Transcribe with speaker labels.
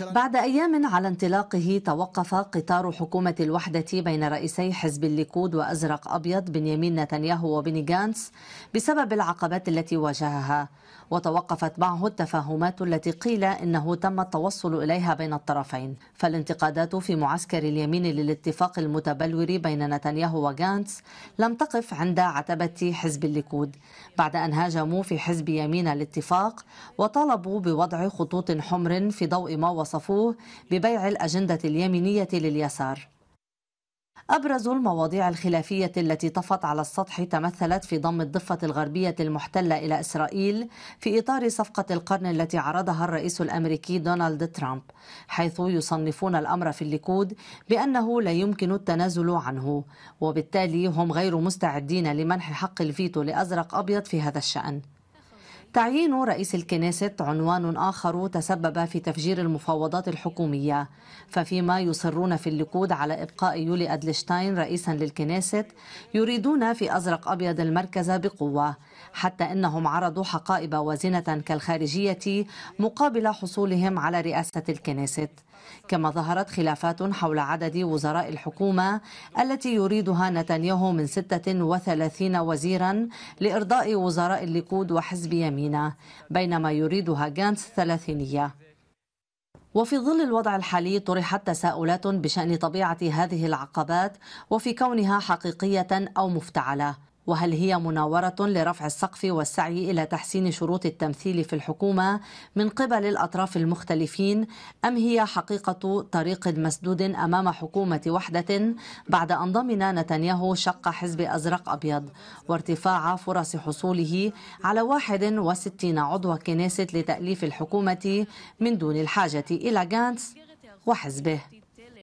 Speaker 1: بعد أيام على انطلاقه توقف قطار حكومة الوحدة بين رئيسي حزب الليكود وأزرق أبيض بنيامين نتنياهو وبني جانس بسبب العقبات التي واجهها وتوقفت معه التفاهمات التي قيل إنه تم التوصل إليها بين الطرفين فالانتقادات في معسكر اليمين للاتفاق المتبلور بين نتنياهو وجانس لم تقف عند عتبة حزب الليكود بعد أن هاجموا في حزب يمين الاتفاق وطالبوا بوضع خطوط حمر في ضوء ما وصفوه ببيع الأجندة اليمينية لليسار أبرز المواضيع الخلافية التي طفت على السطح تمثلت في ضم الضفة الغربية المحتلة إلى إسرائيل في إطار صفقة القرن التي عرضها الرئيس الأمريكي دونالد ترامب حيث يصنفون الأمر في الليكود بأنه لا يمكن التنازل عنه وبالتالي هم غير مستعدين لمنح حق الفيتو لأزرق أبيض في هذا الشأن تعيين رئيس الكنيسة عنوان آخر تسبب في تفجير المفاوضات الحكومية ففيما يصرون في الليكود على إبقاء يولي أدلشتاين رئيسا للكنيسة يريدون في أزرق أبيض المركز بقوة حتى إنهم عرضوا حقائب وازنة كالخارجية مقابل حصولهم على رئاسة الكنيسة كما ظهرت خلافات حول عدد وزراء الحكومة التي يريدها نتنياهو من 36 وزيرا لإرضاء وزراء الليكود وحزب يمينه بينما يريدها جانس ثلاثينية وفي ظل الوضع الحالي طرحت تساؤلات بشأن طبيعة هذه العقبات وفي كونها حقيقية أو مفتعلة وهل هي مناورة لرفع السقف والسعي إلى تحسين شروط التمثيل في الحكومة من قبل الأطراف المختلفين أم هي حقيقة طريق مسدود أمام حكومة وحدة بعد أن ضمن نتنياهو شق حزب أزرق أبيض وارتفاع فرص حصوله على 61 عضو كنيسة لتأليف الحكومة من دون الحاجة إلى جانس وحزبه